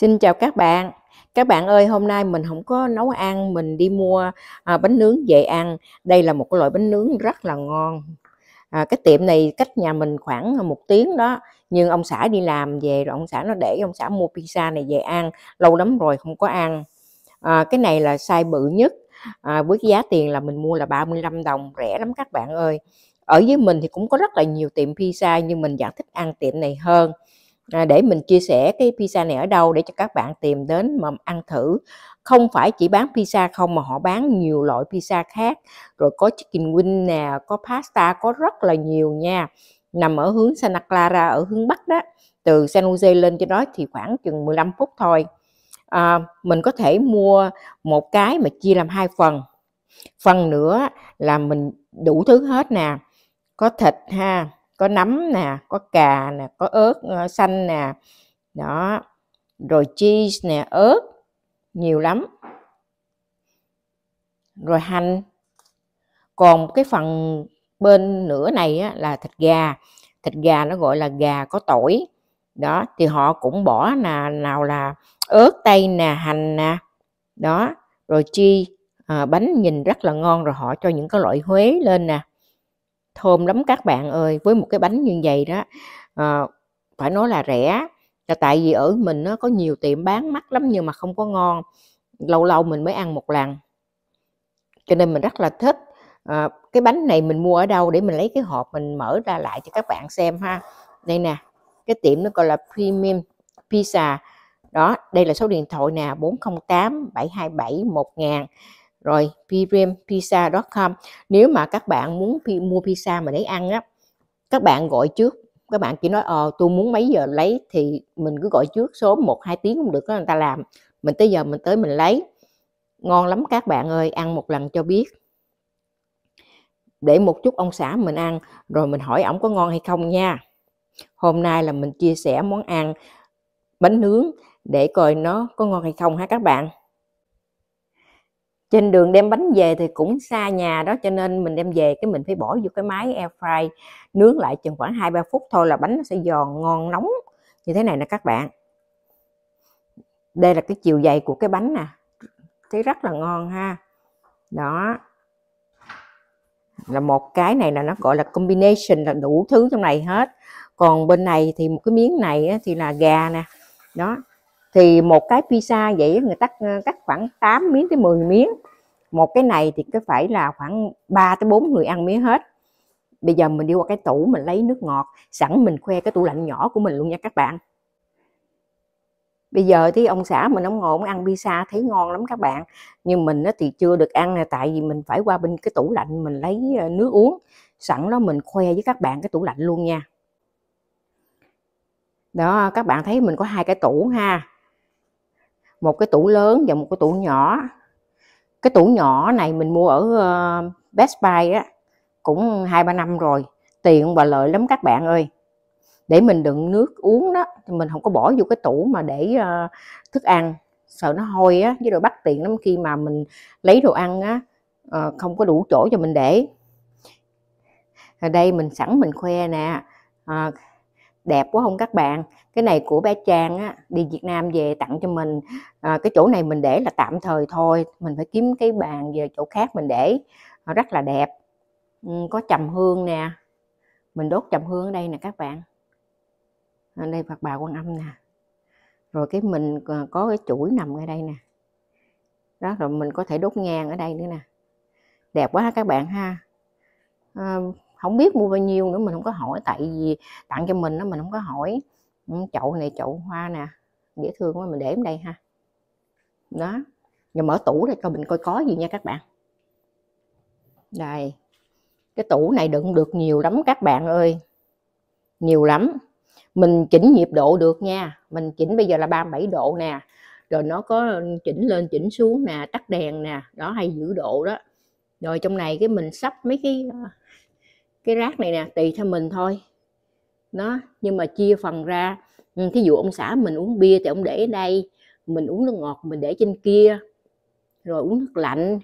Xin chào các bạn. Các bạn ơi, hôm nay mình không có nấu ăn, mình đi mua à, bánh nướng về ăn. Đây là một cái loại bánh nướng rất là ngon. À, cái tiệm này cách nhà mình khoảng một tiếng đó. Nhưng ông xã đi làm về rồi ông xã nó để ông xã mua pizza này về ăn. Lâu lắm rồi không có ăn. À, cái này là size bự nhất. À, với giá tiền là mình mua là 35 đồng, rẻ lắm các bạn ơi. Ở dưới mình thì cũng có rất là nhiều tiệm pizza nhưng mình vẫn thích ăn tiệm này hơn à, để mình chia sẻ cái pizza này ở đâu để cho các bạn tìm đến mà ăn thử không phải chỉ bán pizza không mà họ bán nhiều loại pizza khác rồi có chicken wing nè có pasta có rất là nhiều nha nằm ở hướng Santa Clara ở hướng Bắc đó từ San Jose lên cho đó thì khoảng chừng 15 phút thôi à, mình có thể mua một cái mà chia làm hai phần phần nữa là mình đủ thứ hết nè có thịt ha có nấm nè có cà nè có ớt ờ, xanh nè đó rồi cheese nè ớt nhiều lắm rồi hành còn cái phần bên nửa này á, là thịt gà thịt gà nó gọi là gà có tỏi đó thì họ cũng bỏ là nào là ớt tây nè hành nè đó rồi chi à, bánh nhìn rất là ngon rồi họ cho những cái loại huế lên nè thơm lắm các bạn ơi với một cái bánh như vậy đó à, phải nói là rẻ là tại vì ở mình nó có nhiều tiệm bán mắc lắm nhưng mà không có ngon lâu lâu mình mới ăn một lần cho nên mình rất là thích à, cái bánh này mình mua ở đâu để mình lấy cái hộp mình mở ra lại cho các bạn xem ha đây nè cái tiệm nó gọi là premium pizza đó đây là số điện thoại nè 408 727 1000 rồi premiumpizza.com nếu mà các bạn muốn mua pizza mà để ăn á các bạn gọi trước các bạn chỉ nói ờ tôi muốn mấy giờ lấy thì mình cứ gọi trước số 1 2 tiếng cũng được đó người ta làm mình tới giờ mình tới mình lấy ngon lắm các bạn ơi ăn một lần cho biết để một chút ông xã mình ăn rồi mình hỏi ổng có ngon hay không nha hôm nay là mình chia sẻ món ăn bánh nướng để coi nó có ngon hay không ha các bạn trên đường đem bánh về thì cũng xa nhà đó cho nên mình đem về cái mình phải bỏ vô cái máy air fry nướng lại chừng khoảng 2 3 phút thôi là bánh nó sẽ giòn ngon nóng như thế này nè các bạn. Đây là cái chiều dày của cái bánh nè. Thấy rất là ngon ha. Đó. Là một cái này là nó gọi là combination là đủ thứ trong này hết. Còn bên này thì một cái miếng này thì là gà nè. Đó, thì một cái pizza vậy người ta ờ, cắt khoảng 8 miếng tới 10 miếng một cái này thì cứ phải là khoảng 3 tới 4 người ăn miếng hết bây giờ mình đi qua cái tủ mình lấy nước ngọt sẵn mình khoe cái tủ lạnh nhỏ của mình luôn nha các bạn bây giờ thì ông xã mình ông ngồi ông ăn pizza thấy ngon lắm các bạn nhưng mình thì chưa được ăn là tại vì mình phải qua bên cái tủ lạnh mình lấy ờ, nước uống sẵn đó mình khoe với các bạn cái tủ lạnh luôn nha đó các bạn thấy mình có hai cái tủ ha một cái tủ lớn và một cái tủ nhỏ cái tủ nhỏ này mình mua ở uh, Best Buy á cũng hai ba năm rồi tiện và lợi lắm các bạn ơi để mình đựng nước uống đó thì mình không có bỏ vô cái tủ mà để uh, thức ăn sợ nó hôi á với rồi bắt tiện lắm khi mà mình lấy đồ ăn á uh, không có đủ chỗ cho mình để ở đây mình sẵn mình khoe nè uh, đẹp quá không các bạn cái này của bé Trang á, đi Việt Nam về tặng cho mình à, cái chỗ này mình để là tạm thời thôi mình phải kiếm cái bàn về chỗ khác mình để nó ờ, rất là đẹp ừ, có trầm hương nè mình đốt trầm hương ở đây nè các bạn ở đây Phật bà Quan Âm nè rồi cái mình ờ, có cái chuỗi nằm ở đây nè đó rồi mình có thể đốt ngang ở đây nữa nè đẹp quá các bạn ha à, không biết mua bao nhiêu nữa mình không có hỏi tại vì tặng cho mình nó mình không có hỏi ừ, chậu này chậu hoa nè dễ thương quá mình để ở đây ha đó và mở tủ ra cho mình coi có gì nha các bạn đây cái tủ này đựng được nhiều lắm các bạn ơi nhiều lắm mình chỉnh nhiệt độ được nha mình chỉnh bây giờ là 37 độ nè rồi nó có chỉnh lên chỉnh xuống nè tắt đèn nè đó hay giữ độ đó rồi trong này cái mình sắp mấy cái cái rác này nè tùy theo mình thôi nó nhưng mà chia phần ra ừ, thí dụ ông xã mình uống bia thì ông để đây mình uống nước ngọt mình để trên kia rồi uống nước lạnh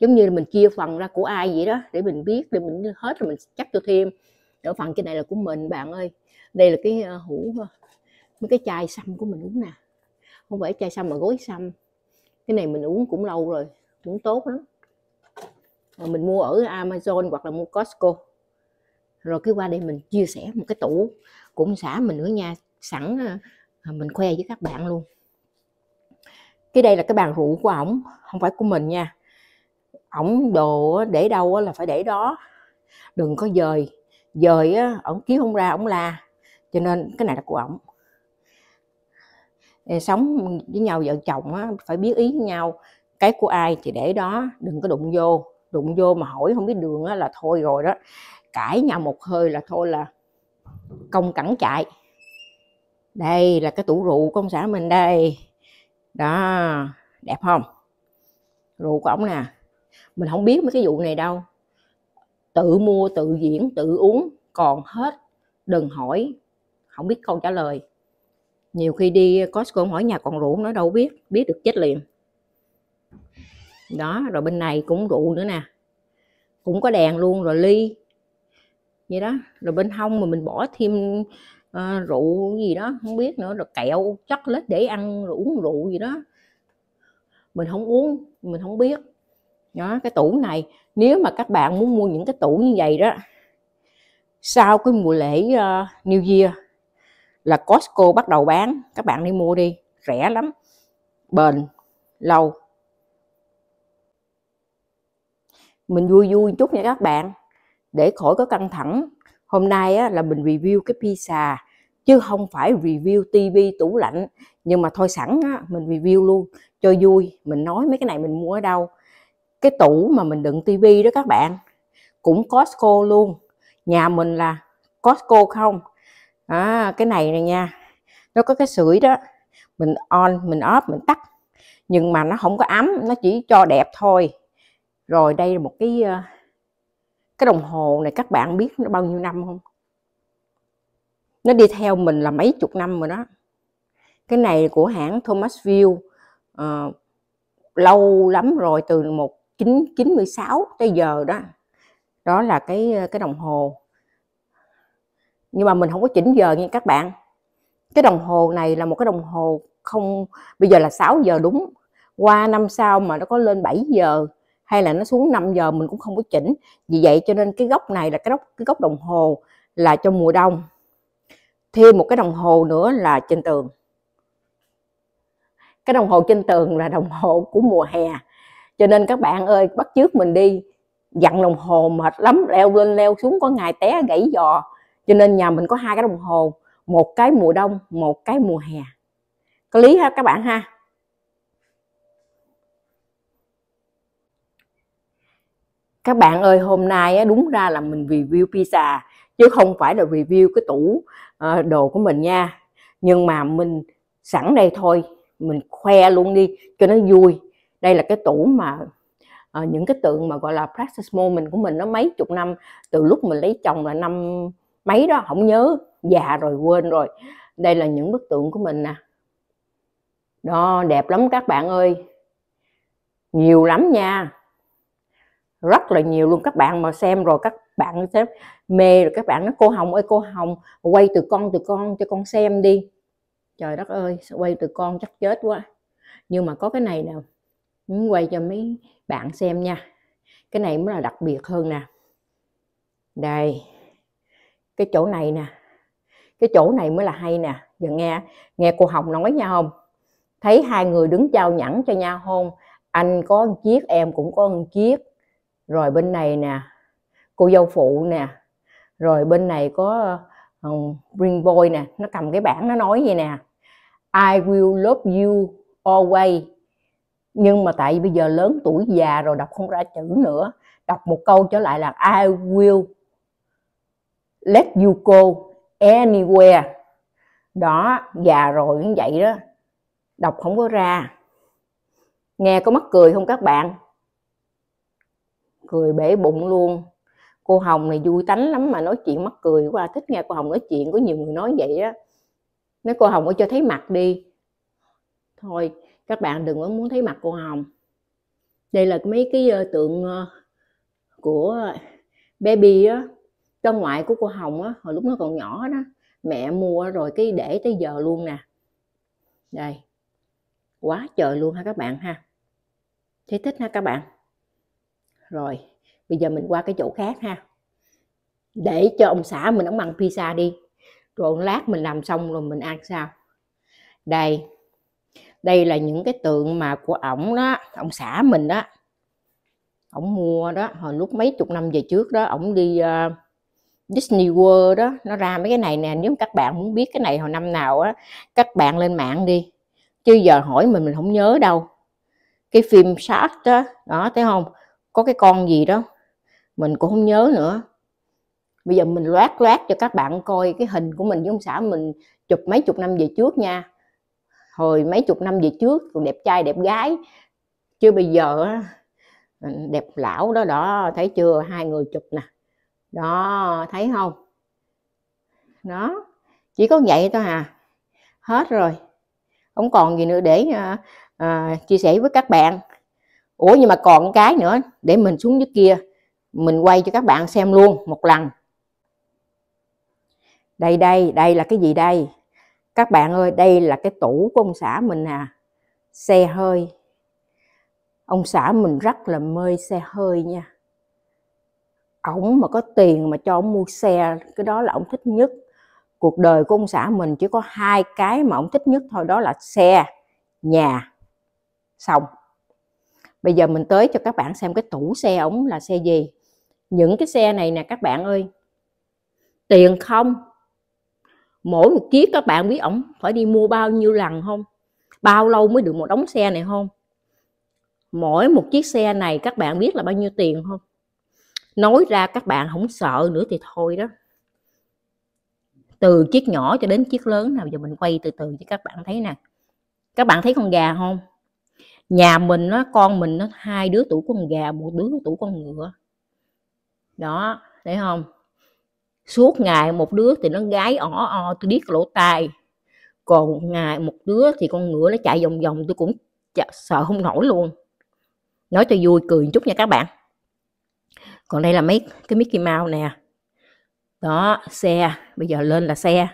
giống như mình chia phần ra của ai vậy đó để mình biết để mình hết rồi mình chắc cho thêm ở phần cái này là của mình bạn ơi đây là cái ờ, hũ ờ, mấy cái chai xăm của mình uống nè không phải chai xăm mà gối xăm cái này mình uống cũng lâu rồi cũng tốt lắm mà ờ, mình mua ở Amazon hoặc là mua Costco rồi cái qua đây mình chia sẻ một cái tủ cũng xã mình nữa nha sẵn ờ, ờ, mình khoe với các bạn luôn cái đây là cái bàn rượu của ổng không phải của mình nha ổng đồ để đâu là phải để đó đừng có dời dời á ổng kiếm không ra ổng la cho nên cái này là của ổng sống với nhau vợ chồng á, phải biết ý với nhau cái của ai thì để đó đừng có đụng vô đụng vô mà hỏi không biết đường á, là thôi rồi đó cãi nhau một hơi là thôi là công cẳng chạy đây là cái tủ rượu của ông xã mình đây đó đẹp không rượu của ông nè mình không biết mấy cái vụ này đâu tự mua tự diễn tự uống còn hết đừng hỏi không biết câu trả lời nhiều khi đi Costco hỏi nhà còn rượu nó đâu biết biết được chết liền đó rồi bên này cũng rượu nữa nè cũng có đèn luôn rồi ly vậy đó rồi bên hông mà mình bỏ thêm uh, rượu gì đó không biết nữa rồi kẹo chắc lết để ăn rồi uống rượu gì đó mình không uống mình không biết đó cái tủ này nếu mà các bạn muốn mua những cái tủ như vậy đó sau cái mùa lễ uh, New Year là Costco bắt đầu bán các bạn đi mua đi rẻ lắm bền lâu mình vui vui chút nha các bạn để khỏi có căng thẳng hôm nay á, là mình review cái pizza chứ không phải review TV tủ lạnh nhưng mà thôi sẵn á, mình review luôn cho vui mình nói mấy cái này mình mua ở đâu cái tủ mà mình đựng TV đó các bạn cũng Costco luôn nhà mình là Costco không à, cái này này nha nó có cái sưởi đó mình on mình off mình tắt nhưng mà nó không có ấm nó chỉ cho đẹp thôi rồi đây là một cái ờ, cái đồng hồ này các bạn biết nó bao nhiêu năm không nó đi theo mình là mấy chục năm rồi đó cái này của hãng Thomasville uh, ờ, lâu lắm rồi từ 1996 tới giờ đó đó là cái cái đồng hồ nhưng mà mình không có chỉnh giờ nha các bạn cái đồng hồ này là một cái đồng hồ không bây giờ là 6 giờ đúng qua năm sau mà nó có lên 7 giờ hay là nó xuống 5 giờ mình cũng không có chỉnh vì vậy cho nên cái góc này là cái góc cái góc đồng hồ là cho mùa đông thêm một cái đồng hồ nữa là trên tường cái đồng hồ trên tường là đồng hồ của mùa hè cho nên các bạn ơi bắt trước mình đi dặn đồng hồ mệt lắm leo lên leo xuống có ngày té gãy giò cho nên nhà mình có hai cái đồng hồ một cái mùa đông một cái mùa hè có lý ha các bạn ha các bạn ơi hôm nay đúng ra là mình review pizza chứ không phải là review cái tủ ờ, đồ của mình nha nhưng mà mình sẵn đây thôi mình khoe luôn đi cho nó vui đây là cái tủ mà ờ, những cái tượng mà gọi là practice moment của mình nó mấy chục năm từ lúc mình lấy chồng là năm mấy đó không nhớ già rồi quên rồi đây là những bức tượng của mình nè đó đẹp lắm các bạn ơi nhiều lắm nha rất là nhiều luôn các bạn mà xem rồi các bạn sẽ mê rồi các bạn nói cô hồng ơi cô hồng quay từ con từ con cho con xem đi trời đất ơi quay từ con chắc chết quá nhưng mà có cái này nè muốn quay cho mấy bạn xem nha cái này mới là đặc biệt hơn nè đây cái chỗ này nè cái chỗ này mới là hay nè giờ nghe nghe cô hồng nói nha không thấy hai người đứng trao nhẫn cho nhau hôn anh có một chiếc em cũng có một chiếc rồi bên này nè cô dâu phụ nè rồi bên này có uh, ờ, ring boy nè nó cầm cái bảng nó nói vậy nè I will love you always nhưng mà tại bây giờ lớn tuổi già rồi đọc không ra chữ nữa đọc một câu trở lại là I will let you go anywhere đó già rồi như vậy đó đọc không có ra nghe có mắc cười không các bạn cười bể bụng luôn cô hồng này vui tánh lắm mà nói chuyện mắc cười quá à, thích nghe cô hồng nói chuyện có nhiều người nói vậy á nói cô hồng có cho thấy mặt đi thôi các bạn đừng có muốn thấy mặt cô hồng đây là mấy cái ờ, tượng ờ, của baby á cháu ngoại của cô hồng á hồi lúc nó còn nhỏ đó mẹ mua rồi cái để tới giờ luôn nè đây quá trời luôn ha các bạn ha thấy thích ha các bạn rồi bây giờ mình qua cái chỗ khác ha để cho ông xã mình ông ăn pizza đi rồi lát mình làm xong rồi mình ăn sao đây đây là những cái tượng mà của ổng đó ông xã mình đó ổng mua đó hồi lúc mấy chục năm về trước đó ổng đi uh, Disney World đó nó ra mấy cái này nè nếu các bạn muốn biết cái này hồi năm nào á các bạn lên mạng đi chứ giờ hỏi mình mình không nhớ đâu cái phim Shark đó đó thấy không có cái con gì đó mình cũng không nhớ nữa bây giờ mình loát loát cho các bạn coi cái hình của mình với ông xã mình chụp mấy chục năm về trước nha hồi mấy chục năm về trước còn đẹp trai đẹp gái chứ bây giờ đẹp lão đó đó thấy chưa hai người chụp nè đó thấy không đó chỉ có vậy thôi à hết rồi không còn gì nữa để uh, uh, chia sẻ với các bạn ủa nhưng mà còn cái nữa để mình xuống dưới kia mình quay cho các bạn xem luôn một lần đây đây đây là cái gì đây các bạn ơi đây là cái tủ của ông xã mình à xe hơi ông xã mình rất là mê xe hơi nha ổng mà có tiền mà cho ổng mua xe cái đó là ông thích nhất cuộc đời của ông xã mình chỉ có hai cái mà ông thích nhất thôi đó là xe nhà xong bây giờ mình tới cho các bạn xem cái tủ xe ổng là xe gì những cái xe này nè các bạn ơi tiền không mỗi một chiếc các bạn biết ổng phải đi mua bao nhiêu lần không bao lâu mới được một đống xe này không mỗi một chiếc xe này các bạn biết là bao nhiêu tiền không nói ra các bạn không sợ nữa thì thôi đó từ chiếc nhỏ cho đến chiếc lớn nào giờ mình quay từ từ cho các bạn thấy nè các bạn thấy con gà không nhà mình nó con mình nó hai đứa tuổi con gà một đứa tuổi con ngựa đó thấy không suốt ngày một đứa thì nó gái ỏ o tôi điếc lỗ tai còn một ngày một đứa thì con ngựa nó chạy vòng vòng tôi cũng sợ không nổi luôn nói cho vui cười một chút nha các bạn còn đây là mấy cái Mickey Mouse nè đó xe bây giờ lên là xe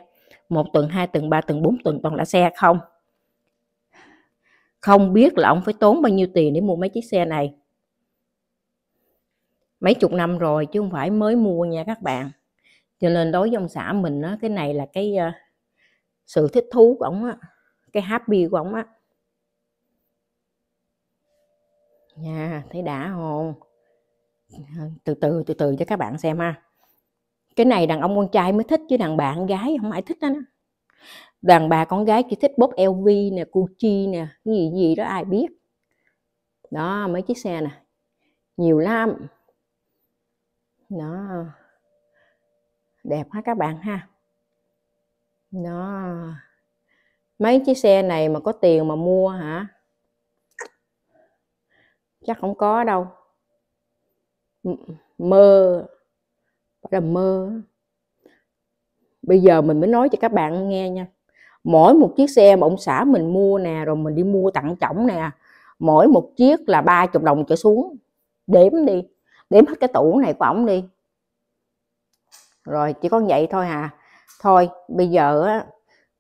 một tuần hai tuần ba tuần bốn tuần toàn là xe không không biết là ông phải tốn bao nhiêu tiền để mua mấy chiếc xe này mấy chục năm rồi chứ không phải mới mua nha các bạn cho nên đối với ông xã mình á, cái này là cái uh, sự thích thú của ông á cái happy của ông á nha yeah, thấy đã không từ từ từ từ cho các bạn xem ha cái này đàn ông con trai mới thích chứ đàn bạn gái không ai thích đó, đó đàn bà con gái chỉ thích bóp LV nè Gucci nè cái gì gì đó ai biết đó mấy chiếc xe nè nhiều lắm nó đẹp ha các bạn ha nó mấy chiếc xe này mà có tiền mà mua hả chắc không có đâu mơ phải là mơ bây giờ mình mới nói cho các bạn nghe nha mỗi một chiếc xe mà ông xã mình mua nè rồi mình đi mua tặng chồng nè mỗi một chiếc là ba chục đồng trở xuống đếm đi đếm hết cái tủ này của ổng đi rồi chỉ có vậy thôi hà thôi bây giờ á,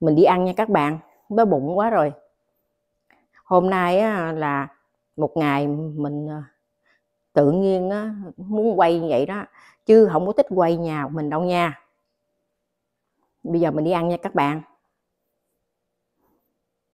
mình đi ăn nha các bạn bé bụng quá rồi hôm nay á, là một ngày mình à, tự nhiên á, muốn quay như vậy đó chứ không có thích quay nhà mình đâu nha bây giờ mình đi ăn nha các bạn